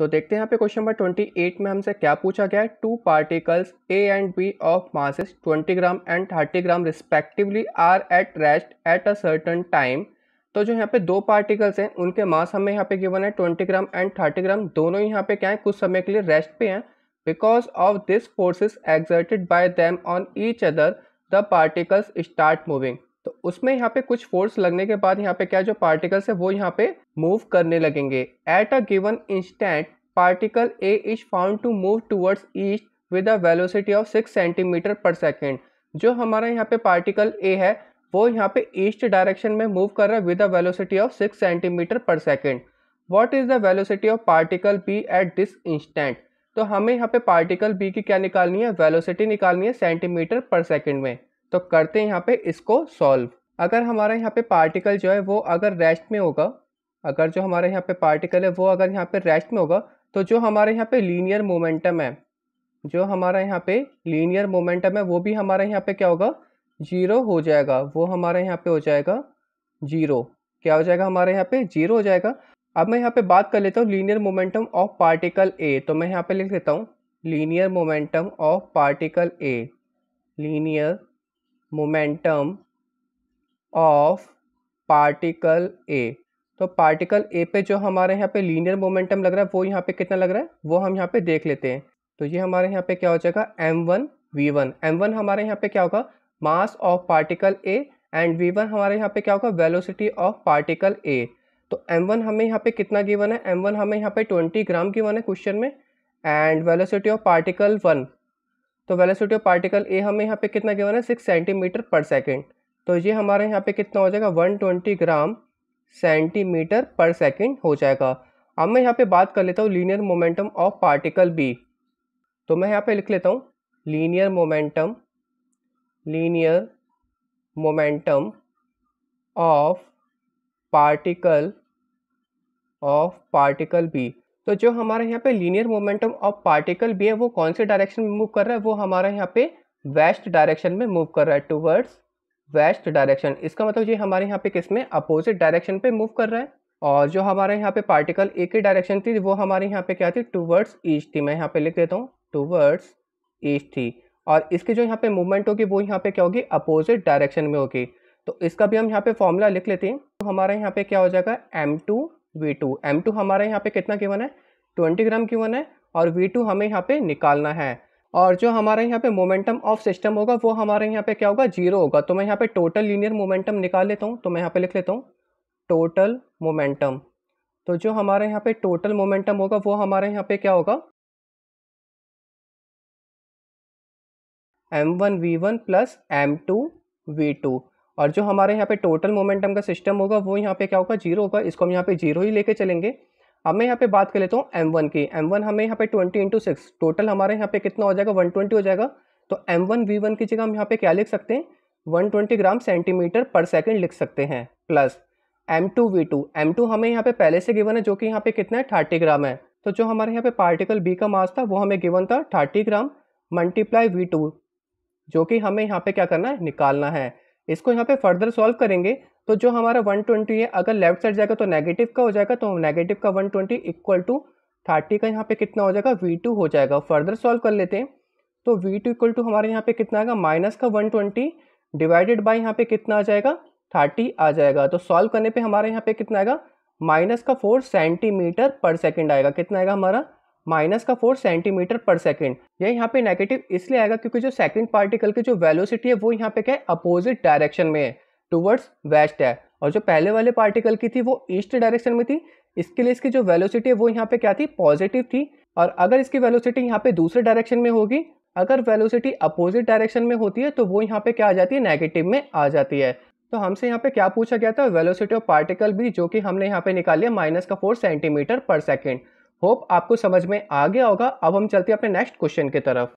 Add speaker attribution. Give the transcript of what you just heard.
Speaker 1: तो देखते हैं यहाँ पे क्वेश्चन नंबर ट्वेंटी एट में हमसे क्या पूछा गया है two particles A and B of masses 20 gram and 30 gram respectively are at rest at a certain time तो जो यहाँ पे दो पार्टिकल्स हैं उनके मास हमें यहाँ पे गिवन है twenty gram and thirty gram दोनों ही यहाँ पे क्या है कुछ समय के लिए रेस्ट पे हैं because of this forces exerted by them on each other the particles start moving तो उसमें यहाँ पे कुछ फोर्स लगने के बाद यहाँ पे क्या जो पार्टिकल्स है वो यहाँ पे मूव करने लगेंगे at a given instant particle A is found to move towards east with a velocity of six centimetre पर सेकेंड जो हमारा यहाँ पे पार्टिकल ए है वो यहाँ पे ईस्ट डायरेक्शन में मूव कर रहा है with a velocity of six centimetre पर second what is the velocity of particle B at this instant तो हमें यहाँ पे पार्टिकल बी की क्या निकालनी है वेलोसिटी निकालनी है सेंटीमीटर पर सेकेंड में तो करते हैं यहाँ पे इसको सॉल्व अगर हमारा यहाँ पे पार्टिकल जो है वो अगर रेस्ट में होगा अगर जो हमारे यहाँ पे पार्टिकल है वो अगर यहाँ पे रेस्ट में होगा तो जो हमारे यहाँ पे लीनियर मोमेंटम है जो हमारा यहाँ पे लीनियर मोमेंटम है वो भी हमारे यहाँ पे क्या होगा जीरो हो जाएगा वो हमारे यहाँ पे हो जाएगा जीरो क्या हो जाएगा हमारे यहाँ पे जीरो हो जाएगा अब मैं यहाँ पे बात कर लेता हूँ linear momentum of particle A तो मैं यहाँ पे लिख लेता हूँ linear momentum of particle A linear momentum of particle A तो पार्टिकल ए पे जो हमारे यहाँ पे लीनियर मोमेंटम लग रहा है वो यहाँ पे कितना लग रहा है वो हम यहाँ पे देख लेते हैं तो ये हमारे यहाँ पे क्या हो जाएगा M one V one M one हमारे यहाँ पे क्या होगा mass of particle A and V one हमारे यहाँ पे क्या होगा वेलोसिटी ऑफ पार्टिकल ए तो एम वन हमें यहाँ पे कितना गिवन है एम वन हमें यहाँ पे ट्वेंटी ग्राम गिवन है क्वेश्चन में and velocity of particle one तो वेलोसिटी ऑफ पार्टिकल ए हमें यहाँ पे कितना गिवन है सिक्स सेंटीमीटर पर सेकेंड तो ये हमारे यहाँ पे कितना हो जाएगा वन ट्वेंटी ग्राम सेंटीमीटर पर सेकेंड हो जाएगा अब मैं यहाँ पे बात कर लेता हूँ linear momentum of particle B तो मैं यहाँ पे लिख लेता हूँ linear momentum linear momentum of particle of particle B तो जो हमारे यहाँ पे लीनियर मोमेंटम ऑफ पार्टिकल भी है वो कौन से डायरेक्शन में मूव कर रहा है वो हमारे यहाँ पे वेस्ट डायरेक्शन में मूव कर रहा है टूवर्ड्स वेस्ट डायरेक्शन इसका मतलब ये हमारे यहाँ पे किस में अपोजिट डायरेक्शन पे मूव कर रहा है और जो हमारे यहाँ पे पार्टिकल एक ही डायरेक्शन थी वो हमारे यहाँ पे क्या थी टूवर्ड्स ईस्ट थी मैं यहाँ पे लिख देता हूँ टूवर्ड्स ईस्ट थी और इसकी जो यहाँ पे मूवमेंट होगी वो यहाँ पे क्या होगी अपोजिट डायरेक्शन में होगी तो इसका भी हम यहाँ पे फॉर्मूला लिख लेते हैं तो हमारे यहाँ पे क्या हो जाएगा M two V two M two हमारे यहाँ पे कितना गिवन है ट्वेंटी ग्राम गिवन है और वी टू हमें यहाँ पे निकालना है और जो हमारे यहाँ पे मोमेंटम ऑफ सिस्टम होगा वो हमारे यहाँ पे क्या होगा जीरो होगा तो मैं यहाँ पे टोटल लीनियर मोमेंटम निकाल लेता हूँ तो मैं यहाँ पे लिख लेता हूँ टोटल मोमेंटम तो जो हमारे यहाँ पे टोटल मोमेंटम होगा वो हमारे यहाँ पे क्या होगा M one V one plus M two V two और जो हमारे यहाँ पे टोटल मोमेंटम का सिस्टम होगा वो यहाँ पे क्या होगा जीरो होगा इसको हम यहाँ पे जीरो ही लेके चलेंगे अब मैं यहाँ पे बात कर लेता हूँ एम वन की एम वन हमें यहाँ पे ट्वेंटी इंटू सिक्स टोटल हमारे यहाँ पे कितना हो जाएगा वन ट्वेंटी हो जाएगा तो एम वन वी वन की जगह हम यहाँ पे क्या लिख सकते हैं वन ट्वेंटी ग्राम सेंटीमीटर पर सेकेंड लिख सकते हैं plus M two V two M two हमें यहाँ पे पहले से गिवन है जो कि यहाँ पे कितना है थर्टी ग्राम है तो जो हमारे यहाँ पे पार्टिकल बी का मास था वो हमें गिवन था thirty gram multiply V two जो कि हमें यहाँ पे क्या करना है निकालना है इसको यहाँ पे फर्दर सॉल्व करेंगे तो जो हमारा 120 है अगर लेफ्ट साइड जाएगा तो नेगेटिव का हो जाएगा तो नेगेटिव का 120 ट्वेंटी इक्वल टू थर्टी का यहाँ पे कितना हो जाएगा V2 हो जाएगा फर्दर सॉल्व कर लेते हैं तो V2 टू इक्वल टू हमारे यहाँ पे कितना आएगा माइनस का 120 डिवाइडेड बाई यहाँ पे कितना आ जाएगा थर्टी आ जाएगा तो सॉल्व करने पर हमारे यहाँ पे कितना आएगा माइनस का फोर सेंटीमीटर पर सेकेंड आएगा कितना आएगा हमारा माइनस का फोर्स सेंटीमीटर पर सेकेंड ये यहाँ पे नेगेटिव इसलिए आएगा क्योंकि जो सेकेंड पार्टिकल की जो वेलोसिटी है वो यहाँ पे क्या है अपोजिट डायरेक्शन में है टूवर्ड्स वेस्ट है और जो पहले वाले पार्टिकल की थी वो ईस्ट डायरेक्शन में थी इसके लिए इसकी जो वेलोसिटी है वो यहाँ पे क्या थी पॉजिटिव थी और अगर इसकी वेलोसिटी यहाँ पे दूसरे डायरेक्शन में होगी अगर वेलोसिटी अपोजिट डायरेक्शन में होती है तो वो यहाँ पे क्या आ जाती है नेगेटिव में आ जाती है तो हमसे यहाँ पे क्या पूछा गया था वेलोसिटी ऑफ पार्टिकल भी जो कि हमने यहाँ पे निकाली है माइनस का फोर सेंटीमीटर पर सेकेंड होप आपको समझ में आ गया होगा अब हम चलते हैं अपने नेक्स्ट क्वेश्चन की तरफ